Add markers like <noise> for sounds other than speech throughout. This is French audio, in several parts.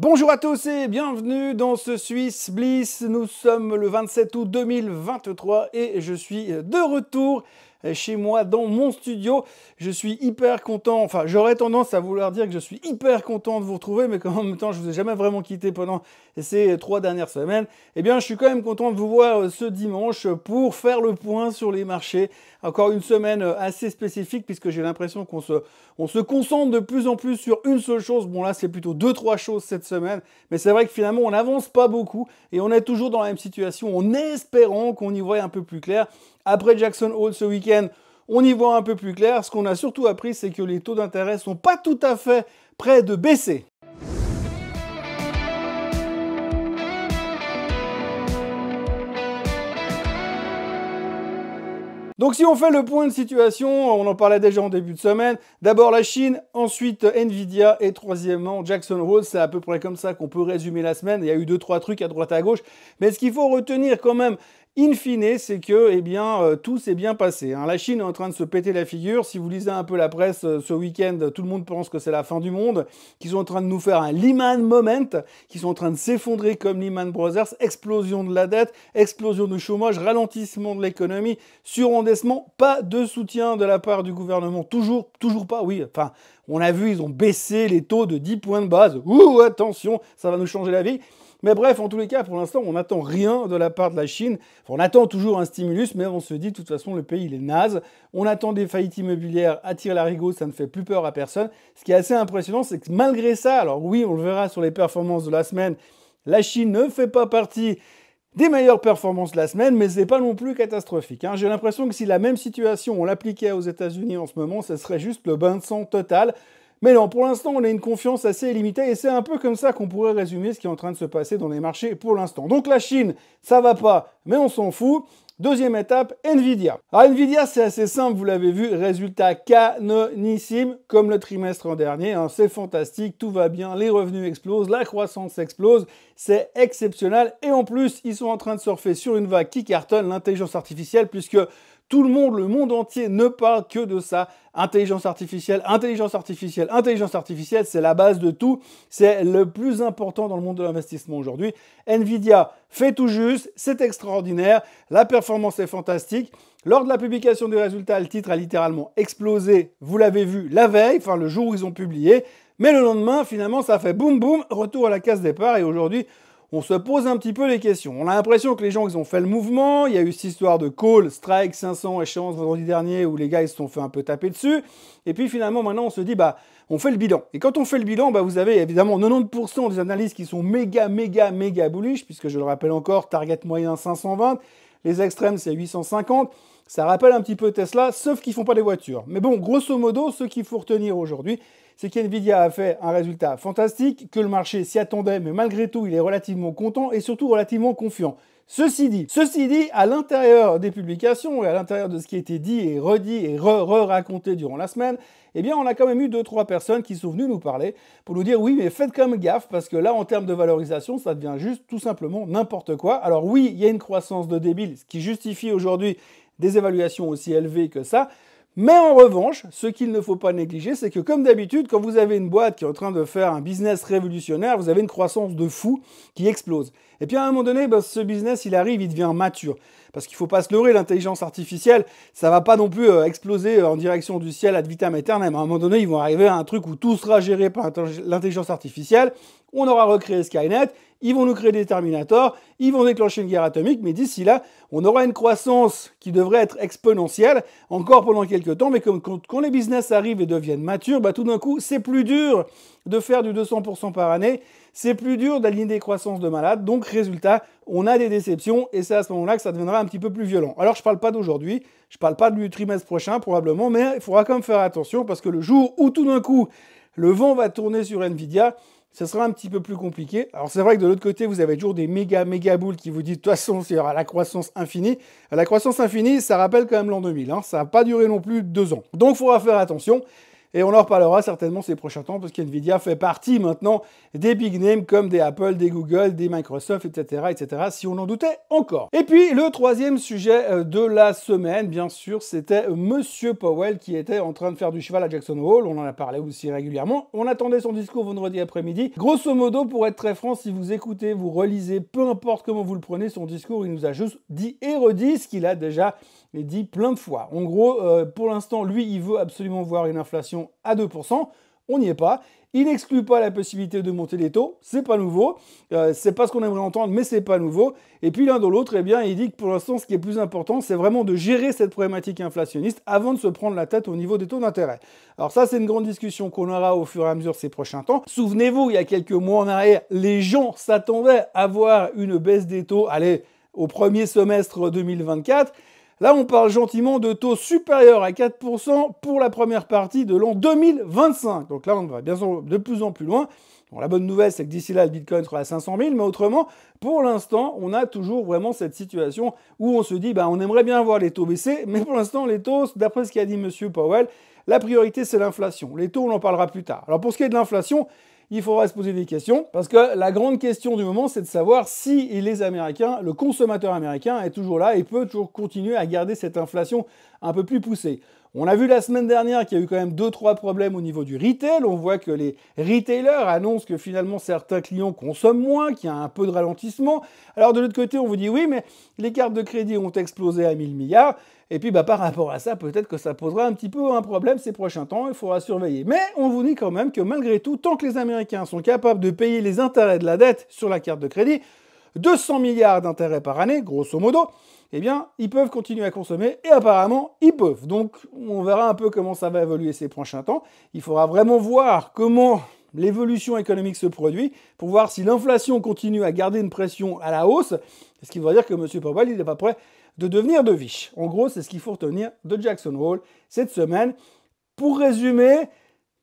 Bonjour à tous et bienvenue dans ce Suisse Bliss. Nous sommes le 27 août 2023 et je suis de retour chez moi dans mon studio. Je suis hyper content, enfin j'aurais tendance à vouloir dire que je suis hyper content de vous retrouver, mais en même temps je ne vous ai jamais vraiment quitté pendant ces trois dernières semaines. Eh bien je suis quand même content de vous voir euh, ce dimanche pour faire le point sur les marchés encore une semaine euh, assez spécifique puisque j'ai l'impression qu'on se, concentre de plus en plus sur une seule chose. Bon là c'est plutôt deux, trois choses cette semaine. Mais c'est vrai que finalement on n'avance pas beaucoup et on est toujours dans la même situation en espérant qu'on y voit un peu plus clair. Après Jackson Hole ce week-end, on y voit un peu plus clair. Ce qu'on a surtout appris, c'est que les taux d'intérêt sont pas tout à fait près de baisser. Donc si on fait le point de situation, on en parlait déjà en début de semaine, d'abord la Chine, ensuite Nvidia et troisièmement Jackson Hole, c'est à peu près comme ça qu'on peut résumer la semaine, il y a eu deux trois trucs à droite à gauche, mais ce qu'il faut retenir quand même In fine, c'est que eh bien, euh, tout s'est bien passé. Hein. La Chine est en train de se péter la figure. Si vous lisez un peu la presse euh, ce week-end, tout le monde pense que c'est la fin du monde, qu'ils sont en train de nous faire un Lehman Moment, qu'ils sont en train de s'effondrer comme Lehman Brothers, explosion de la dette, explosion du chômage, ralentissement de l'économie, surendettement, pas de soutien de la part du gouvernement. Toujours, toujours pas, oui. Enfin, on a vu, ils ont baissé les taux de 10 points de base. Ouh, attention, ça va nous changer la vie. Mais bref, en tous les cas, pour l'instant, on n'attend rien de la part de la Chine. on attend toujours un stimulus, mais on se dit, de toute façon, le pays, il est naze. On attend des faillites immobilières à la l'arigot, ça ne fait plus peur à personne. Ce qui est assez impressionnant, c'est que malgré ça, alors oui, on le verra sur les performances de la semaine, la Chine ne fait pas partie des meilleures performances de la semaine, mais n'est pas non plus catastrophique. Hein. J'ai l'impression que si la même situation on l'appliquait aux États-Unis en ce moment, ce serait juste le bain de sang total. Mais non, pour l'instant, on a une confiance assez limitée et c'est un peu comme ça qu'on pourrait résumer ce qui est en train de se passer dans les marchés pour l'instant. Donc la Chine, ça va pas, mais on s'en fout. Deuxième étape, Nvidia. Alors Nvidia, c'est assez simple, vous l'avez vu, résultat canonissime, comme le trimestre en dernier, hein. c'est fantastique, tout va bien, les revenus explosent, la croissance explose, c'est exceptionnel, et en plus, ils sont en train de surfer sur une vague qui cartonne l'intelligence artificielle, puisque tout le monde, le monde entier ne parle que de ça. Intelligence artificielle, intelligence artificielle, intelligence artificielle, c'est la base de tout. C'est le plus important dans le monde de l'investissement aujourd'hui. Nvidia fait tout juste, c'est extraordinaire, la performance est fantastique. Lors de la publication des résultats, le titre a littéralement explosé, vous l'avez vu la veille, enfin le jour où ils ont publié. Mais le lendemain, finalement, ça fait boum boum, retour à la case départ et aujourd'hui, on se pose un petit peu les questions. On a l'impression que les gens, qui ont fait le mouvement. Il y a eu cette histoire de call, strike 500, échéance vendredi dernier, où les gars, ils se sont fait un peu taper dessus. Et puis finalement, maintenant, on se dit, bah, on fait le bilan. Et quand on fait le bilan, bah, vous avez évidemment 90% des analyses qui sont méga, méga, méga bullish, puisque je le rappelle encore, target moyen 520, les extrêmes, c'est 850. Ça rappelle un petit peu Tesla, sauf qu'ils font pas des voitures. Mais bon, grosso modo, ce qu'il faut retenir aujourd'hui, c'est qu'NVIDIA a fait un résultat fantastique, que le marché s'y attendait, mais malgré tout, il est relativement content et surtout relativement confiant. Ceci dit, ceci dit, à l'intérieur des publications et à l'intérieur de ce qui a été dit et redit et re-raconté durant la semaine, eh bien, on a quand même eu deux, trois personnes qui sont venues nous parler pour nous dire oui, mais faites comme gaffe parce que là, en termes de valorisation, ça devient juste tout simplement n'importe quoi. Alors oui, il y a une croissance de débile, ce qui justifie aujourd'hui des évaluations aussi élevées que ça. Mais en revanche, ce qu'il ne faut pas négliger, c'est que comme d'habitude, quand vous avez une boîte qui est en train de faire un business révolutionnaire, vous avez une croissance de fou qui explose. Et puis à un moment donné, ben, ce business, il arrive, il devient mature. Parce qu'il ne faut pas se leurrer, l'intelligence artificielle, ça ne va pas non plus euh, exploser euh, en direction du ciel ad vitam aeternam. À un moment donné, ils vont arriver à un truc où tout sera géré par l'intelligence artificielle. On aura recréé Skynet ils vont nous créer des Terminators, ils vont déclencher une guerre atomique, mais d'ici là, on aura une croissance qui devrait être exponentielle, encore pendant quelques temps, mais quand, les business arrivent et deviennent matures, bah, tout d'un coup, c'est plus dur de faire du 200% par année, c'est plus dur d'aligner des croissances de malades, donc résultat, on a des déceptions, et c'est à ce moment-là que ça deviendra un petit peu plus violent. Alors je ne parle pas d'aujourd'hui, je ne parle pas du trimestre prochain probablement, mais il faudra quand même faire attention, parce que le jour où tout d'un coup, le vent va tourner sur Nvidia, ce sera un petit peu plus compliqué. Alors c'est vrai que de l'autre côté, vous avez toujours des méga méga boules qui vous disent de toute façon, il y aura la croissance infinie. La croissance infinie, ça rappelle quand même l'an 2000. Hein. Ça n'a pas duré non plus deux ans. Donc il faudra faire attention. Et on en reparlera certainement ces prochains temps parce qu'NVIDIA fait partie maintenant des big names comme des Apple, des Google, des Microsoft, etc. etc. si on en doutait encore. Et puis le troisième sujet euh, de la semaine, bien sûr, c'était euh, Monsieur Powell qui était en train de faire du cheval à Jackson Hole. On en a parlé aussi régulièrement. On attendait son discours vendredi après-midi. Grosso modo, pour être très franc, si vous écoutez, vous relisez, peu importe comment vous le prenez, son discours, il nous a juste dit et redit ce qu'il a déjà mais dit plein de fois. En gros, euh, pour l'instant, lui, il veut absolument voir une inflation à 2%. On n'y est pas. Il n'exclut pas la possibilité de monter les taux, c'est pas nouveau, Ce euh, c'est pas ce qu'on aimerait entendre, mais c'est pas nouveau. Et puis l'un dans l'autre, eh bien, il dit que pour l'instant, ce qui est plus important, c'est vraiment de gérer cette problématique inflationniste avant de se prendre la tête au niveau des taux d'intérêt. Alors ça, c'est une grande discussion qu'on aura au fur et à mesure ces prochains temps. Souvenez-vous, il y a quelques mois en arrière, les gens s'attendaient à voir une baisse des taux, aller au premier semestre 2024. Là, on parle gentiment de taux supérieurs à 4% pour la première partie de l'an 2025. Donc là, on va bien sûr de plus en plus loin. la bonne nouvelle, c'est que d'ici là, le Bitcoin sera à 500 000, mais autrement, pour l'instant, on a toujours vraiment cette situation où on se dit, bah, on aimerait bien voir les taux baisser, mais pour l'instant, les taux, d'après ce qu'a dit M. Powell, la priorité, c'est l'inflation. Les taux, on en parlera plus tard. Alors pour ce qui est de l'inflation, il faudra se poser des questions parce que la grande question du moment, c'est de savoir si les Américains, le consommateur américain est toujours là et peut toujours continuer à garder cette inflation un peu plus poussée. On a vu la semaine dernière qu'il y a eu quand même 2-3 problèmes au niveau du retail. On voit que les retailers annoncent que finalement certains clients consomment moins, qu'il y a un peu de ralentissement. Alors de l'autre côté, on vous dit oui, mais les cartes de crédit ont explosé à 1000 milliards. Et puis bah, par rapport à ça, peut-être que ça posera un petit peu un problème ces prochains temps, il faudra surveiller. Mais on vous dit quand même que malgré tout, tant que les Américains sont capables de payer les intérêts de la dette sur la carte de crédit, 200 milliards d'intérêts par année, grosso modo, eh bien, ils peuvent continuer à consommer et apparemment, ils peuvent. Donc, on verra un peu comment ça va évoluer ces prochains temps. Il faudra vraiment voir comment l'évolution économique se produit pour voir si l'inflation continue à garder une pression à la hausse. Ce qui veut dire que M. Powell, n'est pas prêt de devenir de vich. En gros, c'est ce qu'il faut retenir de Jackson Hole cette semaine. Pour résumer,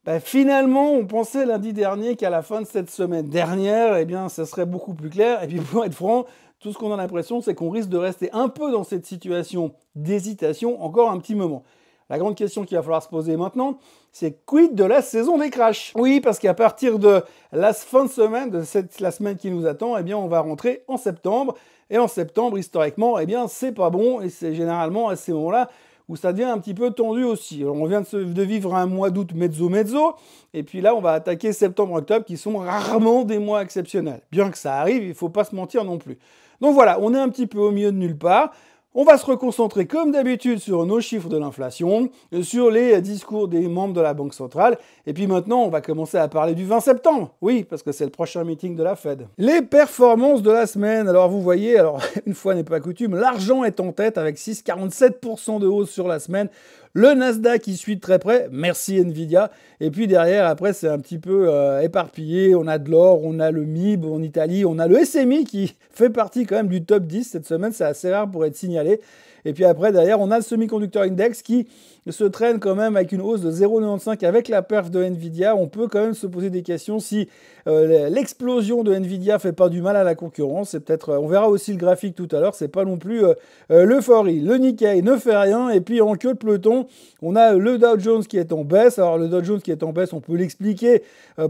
ben, finalement, on pensait lundi dernier qu'à la fin de cette semaine dernière, eh bien, ça serait beaucoup plus clair. Et puis, <laughs> pour être franc, tout ce qu'on a l'impression, c'est qu'on risque de rester un peu dans cette situation d'hésitation encore un petit moment. La grande question qu'il va falloir se poser maintenant, c'est quid de la saison des crashs Oui, parce qu'à partir de la fin de semaine, de la semaine qui nous attend, eh bien, on va rentrer en septembre. Et en septembre, historiquement, eh bien, c'est pas bon, et c'est généralement à ces moments-là où ça devient un petit peu tendu aussi. on vient de, de, vivre un mois d'août mezzo-mezzo, et puis là, on va attaquer septembre-octobre, qui sont rarement des mois exceptionnels. Bien que ça arrive, il ne faut pas se mentir non plus. Donc voilà, on est un petit peu au milieu de nulle part. On va se reconcentrer comme d'habitude sur nos chiffres de l'inflation, sur les discours des membres de la Banque centrale, et puis maintenant on va commencer à parler du 20 septembre. Oui, parce que c'est le prochain meeting de la Fed. Les performances de la semaine. Alors vous voyez, alors <laughs> une fois n'est pas coutume, l'argent est en tête avec 6,47% de hausse sur la semaine. Le Nasdaq, qui suit très près. Merci Nvidia. Et puis derrière, après, c'est un petit peu euh, éparpillé. On a de l'or, on a le MIB en Italie, on a le SMI qui <laughs> fait partie quand même du top 10 cette semaine. C'est assez rare pour être signalé. Et puis après, derrière, on a le semi-conducteur index qui se traîne quand même avec une hausse de 0,95 avec la perf de Nvidia. On peut quand même se poser des questions si euh, l'explosion de Nvidia fait pas du mal à la concurrence. C'est peut-être, euh, on verra aussi le graphique tout à l'heure. C'est pas non plus euh, l'euphorie. Le Nikkei ne fait rien. Et puis en queue de peloton, on a le Dow Jones qui est en baisse. Alors le Dow Jones qui est en baisse, on peut l'expliquer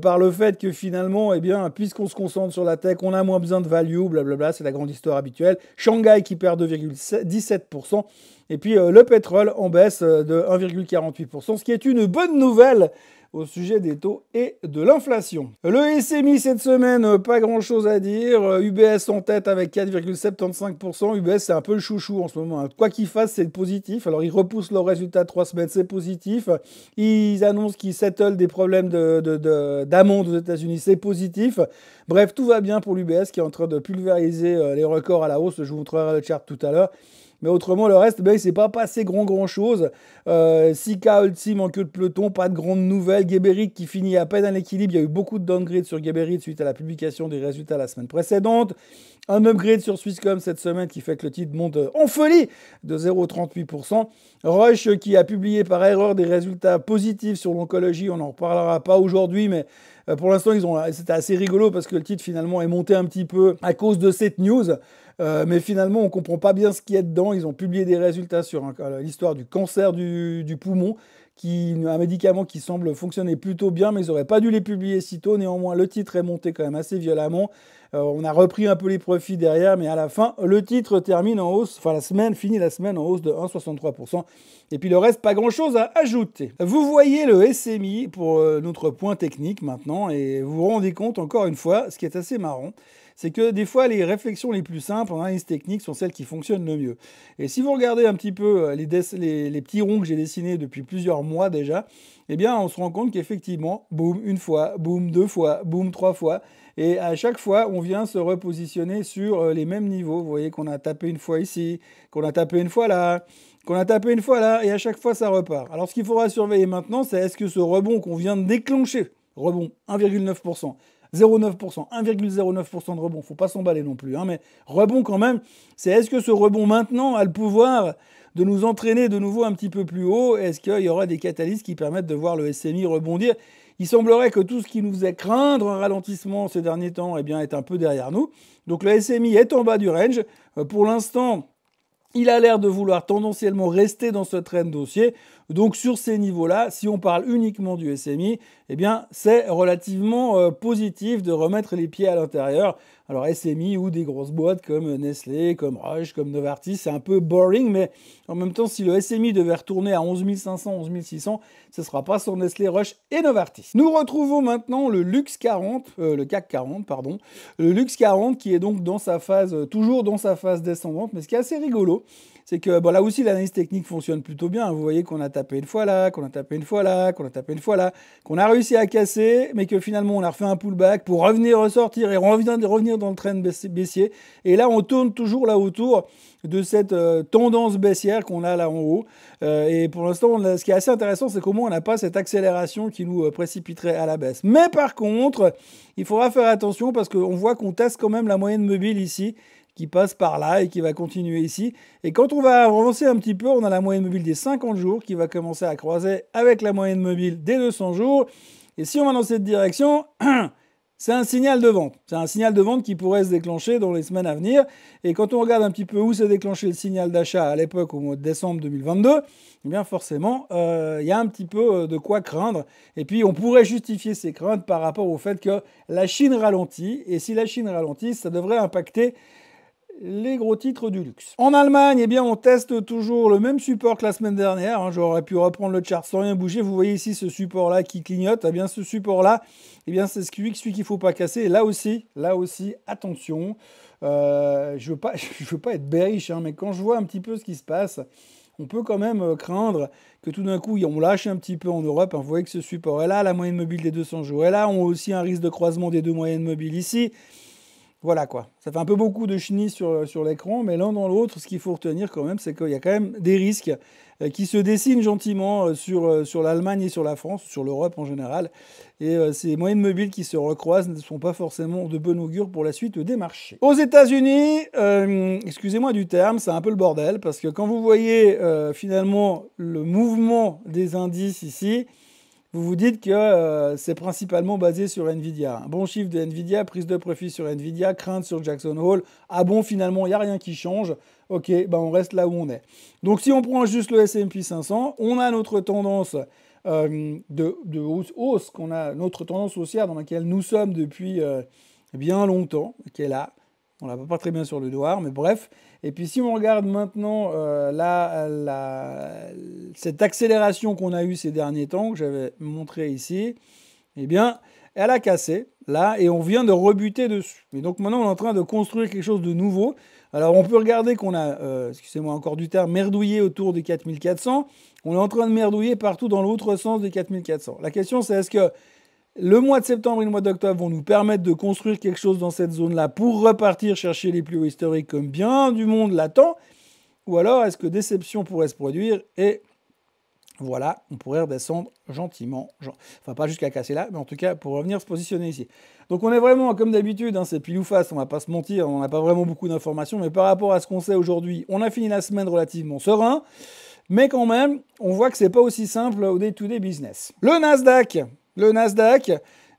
par le fait que finalement, eh bien, puisqu'on se concentre sur la tech, on a moins besoin de value. Blablabla, c'est la grande histoire habituelle. Shanghai qui perd 2,17%. Et puis euh, le pétrole en baisse euh, de 1,48%, ce qui est une bonne nouvelle au sujet des taux et de l'inflation. Le SMI cette semaine, euh, pas grand chose à dire. UBS en tête avec 4,75%. UBS, c'est un peu le chouchou en ce moment. Hein. Quoi qu'ils fassent, c'est positif. Alors, ils repoussent leurs résultats de semaines, c'est positif. Ils annoncent qu'ils settlent des problèmes d'amende aux États-Unis, c'est positif. Bref, tout va bien pour l'UBS qui est en train de pulvériser les records à la hausse. Je vous montrerai le chart tout à l'heure. Mais autrement, le reste, ben, il s'est pas passé grand grand chose. Euh, Sika ultime en queue de peloton, pas de grandes nouvelles. Géberic qui finit à peine en équilibre. Il y a eu beaucoup de downgrade sur Geberit suite à la publication des résultats la semaine précédente. Un upgrade sur Swisscom cette semaine qui fait que le titre monte en folie de 0,38%. Rush qui a publié par erreur des résultats positifs sur l'oncologie, on n'en reparlera pas aujourd'hui, mais euh, pour l'instant, ils ont, c'était assez rigolo parce que le titre finalement est monté un petit peu à cause de cette news. Euh, mais finalement, on ne comprend pas bien ce qu'il y a dedans. Ils ont publié des résultats sur euh, l'histoire du cancer du, poumon qui, un médicament qui semble fonctionner plutôt bien, mais ils n'auraient pas dû les publier si tôt. Néanmoins, le titre est monté quand même assez violemment. Euh, on a repris un peu les profits derrière, mais à la fin, le titre termine en hausse, enfin la semaine, finit la semaine en hausse de 1,63%. Et puis le reste, pas grand-chose à ajouter. Vous voyez le SMI pour notre point technique maintenant, et vous vous rendez compte encore une fois, ce qui est assez marrant, c'est que des fois, les réflexions les plus simples en analyse technique sont celles qui fonctionnent le mieux. Et si vous regardez un petit peu euh, les, petits ronds que j'ai dessinés depuis plusieurs mois déjà, eh bien, on se rend compte qu'effectivement, boum, une fois, boum, deux fois, boum, trois fois, et à chaque fois, on vient se repositionner sur euh, les mêmes niveaux. Vous voyez qu'on a tapé une fois ici, qu'on a tapé une fois là, qu'on a tapé une fois là, et à chaque fois, ça repart. Alors, ce qu'il faudra surveiller maintenant, c'est est-ce que ce rebond qu'on vient de déclencher, rebond 1,9%, 0,9%, 1,09% de rebond, faut pas s'emballer non plus, hein, mais rebond quand même, c'est est-ce que ce rebond maintenant a le pouvoir de nous entraîner de nouveau un petit peu plus haut Est-ce qu'il y aura des catalyses qui permettent de voir le SMI rebondir il semblerait que tout ce qui nous faisait craindre un ralentissement ces derniers temps eh bien, est un peu derrière nous. Donc le SMI est en bas du range. Euh, pour l'instant, il a l'air de vouloir tendanciellement rester dans ce train dossier. Donc sur ces niveaux-là, si on parle uniquement du SMI, eh bien c'est relativement euh, positif de remettre les pieds à l'intérieur. Alors SMI ou des grosses boîtes comme Nestlé, comme Roche, comme Novartis, c'est un peu boring, mais en même temps, si le SMI devait retourner à 11 500, 11 600, ce ne sera pas sur Nestlé, Roche et Novartis. Nous retrouvons maintenant le Lux 40, euh, le CAC 40, pardon, le Lux 40 qui est donc dans sa phase, euh, toujours dans sa phase descendante, mais ce qui est assez rigolo, c'est que là aussi, l'analyse technique fonctionne plutôt bien. Vous voyez qu'on a tapé une fois là, qu'on a tapé une fois là, qu'on a tapé une fois là, qu'on a réussi à casser, mais que finalement, on a refait un pullback pour revenir, ressortir et revenir dans le train baissier. Et là, on tourne toujours là autour de cette euh, tendance baissière qu'on a là en haut. Euh, et pour l'instant, ce qui est assez intéressant, c'est comment on n'a pas cette accélération qui nous euh, précipiterait à la baisse. Mais par contre, il faudra faire attention parce qu'on voit qu'on teste quand même la moyenne mobile ici qui passe par là et qui va continuer ici. Et quand on va avancer un petit peu, on a la moyenne mobile des 50 jours qui va commencer à croiser avec la moyenne mobile des 200 jours. Et si on va dans cette direction, <clears throat> c'est un signal de vente. C'est un signal de vente qui pourrait se déclencher dans les semaines à venir. Et quand on regarde un petit peu où s'est déclenché le signal d'achat à l'époque, au mois de décembre 2022, eh bien forcément, euh, il y a un petit peu euh, de quoi craindre. Et puis, on pourrait justifier ces craintes par rapport au fait que la Chine ralentit. Et si la Chine ralentit, ça devrait impacter les gros titres du luxe. En Allemagne, eh bien, on teste toujours le même support que la semaine dernière. Hein. J'aurais pu reprendre le chart sans rien bouger. Vous voyez ici ce support-là qui clignote. Eh bien, ce support-là, eh bien, c'est celui, celui qu'il faut pas casser. là aussi, là aussi, attention. Euh, je ne veux, pas, <laughs> veux pas être bearish, hein, mais quand je vois un petit peu ce qui se passe, on peut quand même euh, craindre que tout d'un coup, on lâche un petit peu en Europe. Hein. Vous voyez que ce support est là, la moyenne mobile des 200 jours est là. On a aussi un risque de croisement des deux moyennes mobiles ici. Voilà quoi. Ça fait un peu beaucoup de chenilles euh, sur, l'écran, mais l'un dans l'autre, ce qu'il faut retenir quand même, c'est qu'il y a quand même des risques euh, qui se dessinent gentiment euh, sur, l'Allemagne et sur la France, sur l'Europe en général. Et ces moyennes mobiles qui se recroisent ne sont pas forcément de bon augure pour la suite des marchés. Aux États-Unis, excusez-moi du terme, c'est un peu le bordel, parce que quand vous voyez finalement le mouvement des indices ici, vous vous dites que euh, c'est principalement basé sur Nvidia. bon chiffre de Nvidia, prise de profit sur Nvidia, crainte sur Jackson Hole. Ah bon, finalement, il n'y a rien qui change. Ok, bah on reste là où on est. Donc si on prend juste le S&P 500, on a notre tendance euh, de, hausse, qu'on a notre tendance haussière dans laquelle nous sommes depuis euh, bien longtemps, qui est là. On ne l'a pas très bien sur le doigt, mais bref. Et puis si on regarde maintenant euh, cette accélération qu'on a eue ces derniers temps, que j'avais montré ici, eh bien, elle a cassé, là, et on vient de rebuter dessus. Et donc maintenant, on est en train de construire quelque chose de nouveau. Alors on peut regarder qu'on a, euh, excusez-moi encore du terme, merdouillé autour des 4400. On est en train de merdouiller partout dans l'autre sens des 4400. La question c'est est-ce que le mois de septembre et le mois d'octobre vont nous permettre de construire quelque chose dans cette zone-là pour repartir chercher les plus hauts historiques comme bien du monde l'attend. Ou alors est-ce que déception pourrait se produire et voilà, on pourrait redescendre gentiment. Enfin, pas jusqu'à casser là, mais en tout cas pour revenir se positionner ici. Donc on est vraiment, comme d'habitude, hein, c'est pile ou face, on va pas se mentir, on n'a pas vraiment beaucoup d'informations, mais par rapport à ce qu'on sait aujourd'hui, on a fini la semaine relativement serein, mais quand même, on voit que c'est pas aussi simple au day to -day business. Le Nasdaq, le Nasdaq,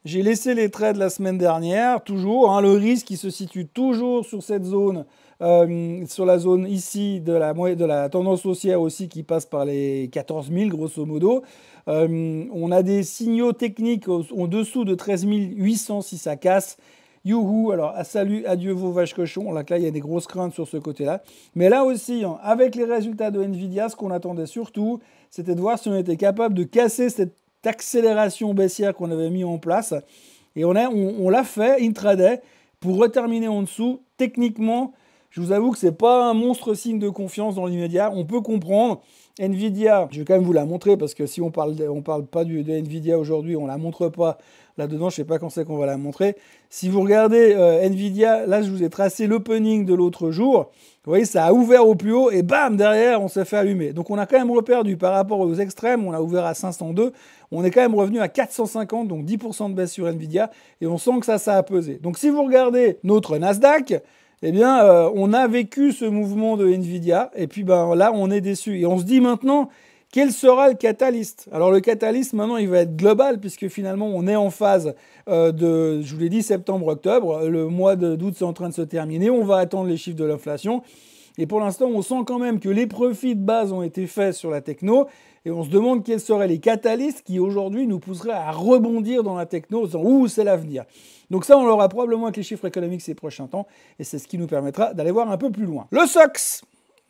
j'ai laissé les trades la semaine dernière, toujours. Hein, le risque qui se situe toujours sur cette zone, euh, sur la zone ici de la, de la tendance haussière aussi qui passe par les 14 000 grosso modo. Euh, on a des signaux techniques en dessous de 13 800 si ça casse. Youhou, alors à ah, salut, adieu vos vaches cochons. Là, là, il y a des grosses craintes sur ce côté-là. Mais là aussi, hein, avec les résultats de Nvidia, ce qu'on attendait surtout, c'était de voir si on était capable de casser cette accélération baissière qu'on avait mis en place. Et on, a, on l'a fait intraday pour reterminer en dessous. Techniquement, je vous avoue que ce c'est pas un monstre signe de confiance dans l'immédiat. On peut comprendre. Nvidia, je vais quand même vous la montrer parce que si on parle, on parle pas de, Nvidia aujourd'hui, on la montre pas là-dedans. Je sais pas quand c'est qu'on va la montrer. Si vous regardez euh, Nvidia, là je vous ai tracé l'opening de l'autre jour. Vous voyez, ça a ouvert au plus haut et bam derrière, on s'est fait allumer. Donc on a quand même reperdu par rapport aux extrêmes. On a ouvert à 502. On est quand même revenu à 450, donc 10% de baisse sur Nvidia. Et on sent que ça, ça a pesé. Donc si vous regardez notre Nasdaq, eh bien, euh, on a vécu ce mouvement de Nvidia, et puis ben, là, on est déçu. Et on se dit maintenant, quel sera le catalyste Alors le catalyste, maintenant, il va être global, puisque finalement, on est en phase euh, de, je vous l'ai dit, septembre-octobre. Le mois d'août, c'est en train de se terminer. On va attendre les chiffres de l'inflation. Et pour l'instant, on sent quand même que les profits de base ont été faits sur la techno, et on se demande quels seraient les catalystes qui aujourd'hui nous pousseraient à rebondir dans la techno en disant Ouh, c'est l'avenir. Donc ça, on l'aura probablement avec les chiffres économiques ces prochains temps, et c'est ce qui nous permettra d'aller voir un peu plus loin. Le SOX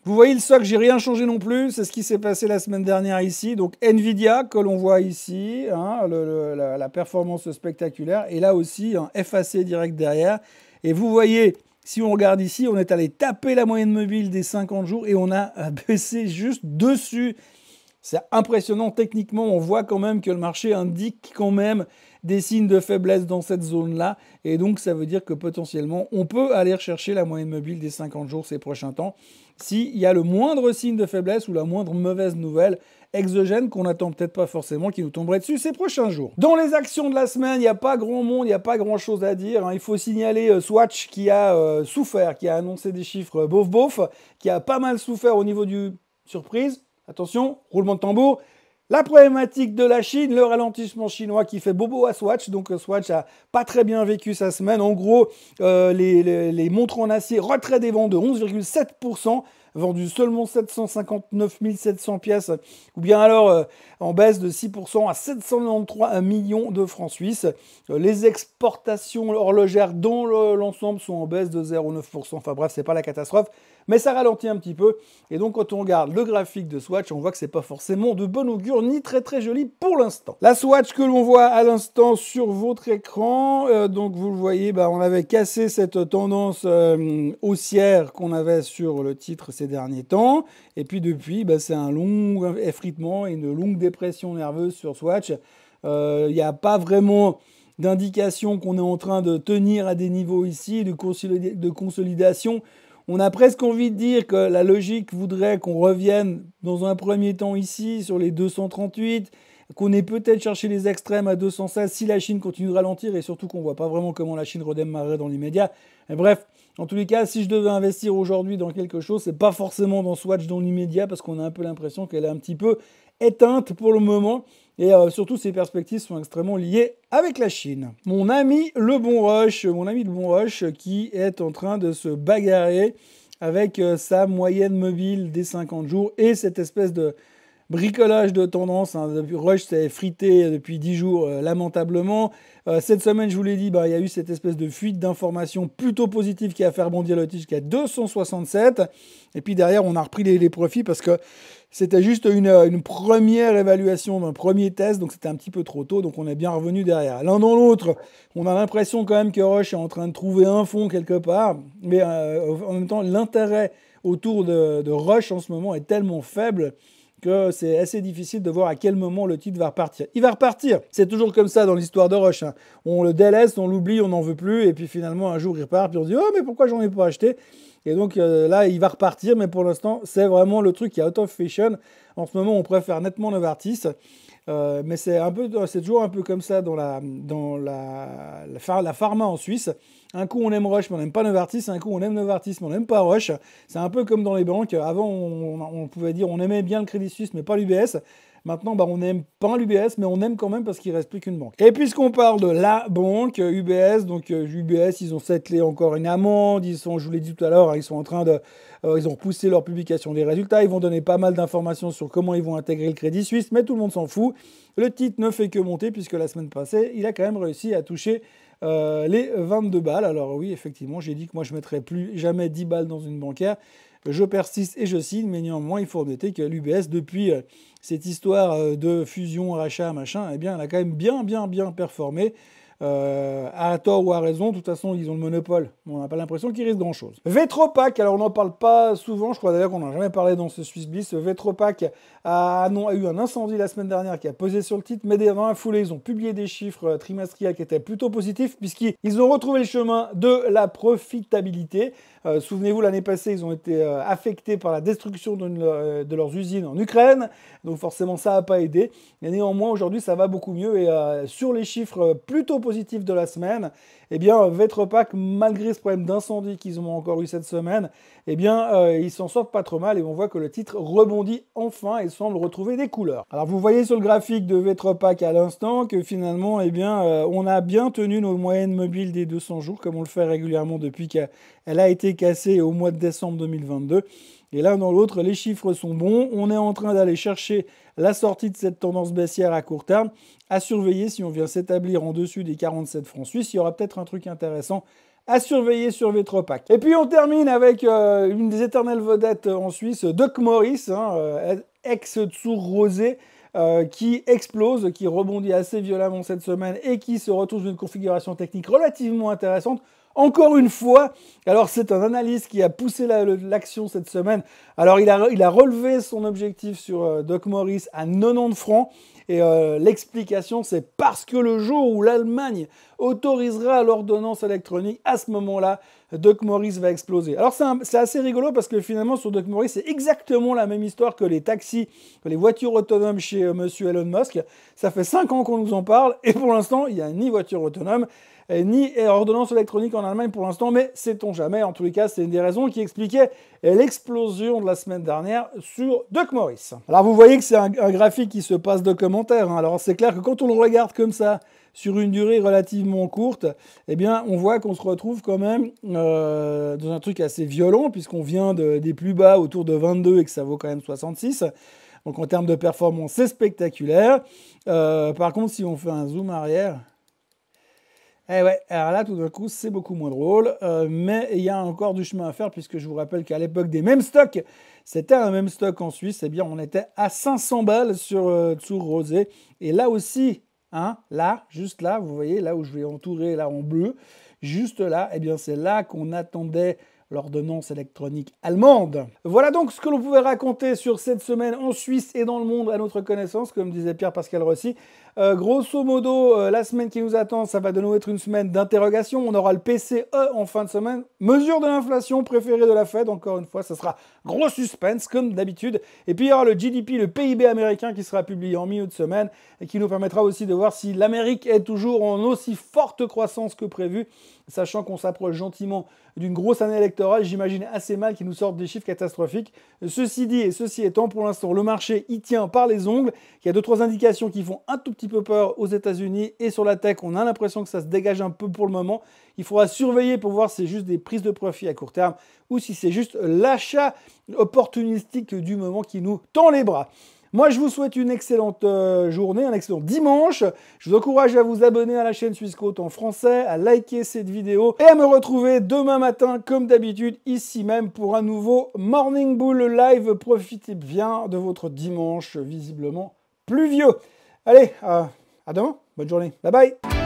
vous voyez le SOX, j'ai rien changé non plus, c'est ce qui s'est passé la semaine dernière ici. Donc Nvidia que l'on voit ici, hein, la, performance spectaculaire, et là aussi un FAC direct derrière. Et vous voyez, si on regarde ici, on est allé taper la moyenne mobile des 50 jours et on a euh, baissé juste dessus c'est impressionnant techniquement, on voit quand même que le marché indique quand même des signes de faiblesse dans cette zone-là. Et donc ça veut dire que potentiellement on peut aller rechercher la moyenne mobile des 50 jours ces prochains temps. S'il y a le moindre signe de faiblesse ou la moindre mauvaise nouvelle, exogène qu'on n'attend peut-être pas forcément qui nous tomberait dessus ces prochains jours. Dans les actions de la semaine, il n'y a pas grand monde, il n'y a pas grand chose à dire. Hein. Il faut signaler euh, Swatch qui a euh, souffert, qui a annoncé des chiffres bof bof, qui a pas mal souffert au niveau du surprise. Attention, roulement de tambour. La problématique de la Chine, le ralentissement chinois qui fait bobo à Swatch. Donc euh, Swatch a pas très bien vécu sa semaine. En gros, euh, les, montres en acier, retrait des ventes de 11,7%, vendu seulement 759 700 pièces. Ou bien alors, euh, en baisse de 6% à 793 millions de francs suisses. Euh, les exportations horlogères dont l'ensemble sont en baisse de 0,9%. Enfin bref, c'est pas la catastrophe, mais ça ralentit un petit peu. Et donc quand on regarde le graphique de Swatch, on voit que c'est pas forcément de bon augure ni très très joli pour l'instant. La Swatch que l'on voit à l'instant sur votre écran, euh, donc vous le voyez, bah, on avait cassé cette tendance euh, haussière qu'on avait sur le titre ces derniers temps. Et puis depuis, bah, c'est un long effritement et une longue pression nerveuse sur Swatch. Il euh, n'y a pas vraiment d'indication qu'on est en train de tenir à des niveaux ici, de, de consolidation. On a presque envie de dire que la logique voudrait qu'on revienne dans un premier temps ici sur les 238 qu'on est peut-être cherché les extrêmes à 216 si la Chine continue de ralentir et surtout qu'on voit pas vraiment comment la Chine redémarrerait dans l'immédiat. Bref, en tous les cas, si je devais investir aujourd'hui dans quelque chose, c'est pas forcément dans Swatch dans l'immédiat parce qu'on a un peu l'impression qu'elle est un petit peu éteinte pour le moment. Et euh, surtout, ses perspectives sont extrêmement liées avec la Chine. Mon ami Le Bon Roche, mon ami Le Bon Roche, qui est en train de se bagarrer avec euh, sa moyenne mobile des 50 jours et cette espèce de Bricolage de tendance, hein. Rush s'est frité depuis 10 jours euh, lamentablement. Euh, cette semaine, je vous l'ai dit, bah, il y a eu cette espèce de fuite d'informations plutôt positive qui a fait rebondir le titre jusqu'à 267. Et puis derrière, on a repris les, profits parce que c'était juste euh, une, première évaluation d'un premier test, donc c'était un petit peu trop tôt, donc on est bien revenu derrière. L'un dans l'autre, on a l'impression quand même que Rush est en train de trouver un fond quelque part, mais en même temps, l'intérêt autour de, de, Rush en ce moment est tellement faible que c'est assez difficile de voir à quel moment le titre va repartir. Il va repartir. C'est toujours comme ça dans l'histoire de Rush. Hein. On le délaisse, on l'oublie, on n'en veut plus. Et puis finalement, un jour, il repart. Puis on se dit Oh, mais pourquoi j'en ai pas acheté Et donc euh, là, il va repartir. Mais pour l'instant, c'est vraiment le truc qui est out of fashion. En ce moment, on préfère nettement Novartis. Euh, mais c'est un peu, toujours un peu comme ça dans la, dans pharma en Suisse. Un coup on aime Roche, mais on n'aime pas Novartis. Un coup on aime Novartis, mais on n'aime pas Roche. C'est un peu comme dans les banques. Avant, on, on, pouvait dire on aimait bien le Crédit Suisse, mais pas l'UBS. Maintenant, bah, on n'aime pas l'UBS, mais on aime quand même parce qu'il ne reste plus qu'une banque. Et puisqu'on parle de la banque, UBS, euh, donc UBS, euh, ils ont settlé encore une amende. Ils sont, je vous l'ai dit tout à l'heure, hein, ils sont en train de. Euh, ils ont repoussé leur publication des résultats. Ils vont donner pas mal d'informations sur comment ils vont intégrer le Crédit Suisse, mais tout le monde s'en fout. Le titre ne fait que monter puisque la semaine passée, il a quand même réussi à toucher les 22 balles. Alors oui, effectivement, j'ai dit que moi je mettrais plus jamais 10 balles dans une bancaire je persiste et je signe, mais néanmoins, il faut noter que l'UBS, depuis euh, cette histoire euh, de fusion, rachat, machin, eh bien, elle a quand même bien, bien, bien performé. Euh, à tort ou à raison, de toute façon, ils ont le monopole. On n'a pas l'impression qu'ils risquent grand-chose. Vetropac, alors on n'en parle pas souvent, je crois d'ailleurs qu'on n'en a jamais parlé dans ce Swiss Bliss. Vetropac a, a, eu un incendie la semaine dernière qui a pesé sur le titre, mais des la foulée, ils ont publié des chiffres euh, trimestriels qui étaient plutôt positifs, puisqu'ils ont retrouvé le chemin de la profitabilité. Euh, souvenez-vous, l'année passée, ils ont été affectés par la destruction de, de, leurs usines en Ukraine, donc forcément, ça n'a pas aidé. Mais néanmoins, aujourd'hui, ça va beaucoup mieux, et sur les chiffres plutôt positifs, positif de la semaine, et eh bien, euh, Vetropac, malgré ce problème d'incendie qu'ils ont encore eu cette semaine, et eh bien, euh, ils s'en sortent pas trop mal et on voit que le titre rebondit enfin et semble retrouver des couleurs. Alors, vous voyez sur le graphique de Vetropac à l'instant que finalement, et eh bien, euh, on a bien tenu nos moyennes mobiles des 200 jours, comme on le fait régulièrement depuis qu'elle a été cassée au mois de décembre 2022. Et l'un dans l'autre, les chiffres sont bons. On est en train d'aller chercher la sortie de cette tendance baissière à court terme à surveiller si on vient s'établir en dessus des 47 francs suisses. Il y aura peut-être un truc intéressant à surveiller sur Vetropack. Et puis on termine avec euh, une des éternelles vedettes euh, en Suisse, Doc Morris, hein, euh, ex-Tsour Rosé. qui explose, qui rebondit assez violemment cette semaine et qui se retrouve dans une configuration technique relativement intéressante. Encore une fois, alors c'est un analyste qui a poussé l'action cette semaine. Alors il a, il a, relevé son objectif sur Doc Morris à 90 francs et euh, l'explication, c'est parce que le jour où l'Allemagne autorisera l'ordonnance électronique, à ce moment-là, Doc Morris va exploser. Alors c'est assez rigolo parce que finalement sur Doc Morris c'est exactement la même histoire que les taxis, les voitures autonomes chez euh, M. Elon Musk. Ça fait 5 ans qu'on nous en parle et pour l'instant il n'y a ni voiture autonome eh, ni eh, ordonnance électronique en Allemagne pour l'instant, mais sait-on jamais. En tous les cas, c'est une des raisons qui expliquait eh, l'explosion de la semaine dernière sur Doc Morris. Alors vous voyez que c'est un, graphique qui se passe de commentaires. Hein. Alors c'est clair que quand on le regarde comme ça, sur une durée relativement courte, eh bien, on voit qu'on se retrouve quand même euh, dans un truc assez violent, puisqu'on vient des plus bas autour de 22 et que ça vaut quand même 66. Donc en termes de performance, c'est spectaculaire. Euh, par contre, si on fait un zoom arrière, eh ouais, alors là, tout d'un coup, c'est beaucoup moins drôle, euh, mais il y a encore du chemin à faire, puisque je vous rappelle qu'à l'époque des mêmes stocks, c'était un même stock en Suisse, eh bien, on était à 500 balles sur tsur euh, Tour Rosé. Et là aussi, hein, là, juste là, vous voyez, là où je vais entourer, là en bleu, juste là, eh bien, c'est là qu'on attendait l'ordonnance électronique allemande. Voilà donc ce que l'on pouvait raconter sur cette semaine en Suisse et dans le monde à notre connaissance, comme disait Pierre-Pascal Rossi. Euh, grosso modo, euh, la semaine qui nous attend, ça va de nouveau être une semaine d'interrogation. On aura le PCE en fin de semaine. Mesure de l'inflation préférée de la Fed, encore une fois, ça sera gros suspense comme d'habitude. Et puis il y aura le GDP, le PIB américain qui sera publié en milieu de semaine et qui nous permettra aussi de voir si l'Amérique est toujours en aussi forte croissance que prévu, sachant qu'on s'approche gentiment d'une grosse année électorale. J'imagine assez mal qu'ils nous sortent des chiffres catastrophiques. Ceci dit et ceci étant, pour l'instant, le marché y tient par les ongles. Il y a deux, trois indications qui font un tout petit peu peur aux États-Unis et sur la tech. On a l'impression que ça se dégage un peu pour le moment. Il faudra surveiller pour voir si c'est juste des prises de profit à court terme ou si c'est juste l'achat opportunistique du moment qui nous tend les bras. Moi, je vous souhaite une excellente euh, journée, un excellent dimanche. Je vous encourage à vous abonner à la chaîne Suisse en français, à liker cette vidéo et à me retrouver demain matin, comme d'habitude, ici même pour un nouveau Morning Bull Live. Profitez bien de votre dimanche, visiblement pluvieux. Allez, à demain, bonne journée, bye bye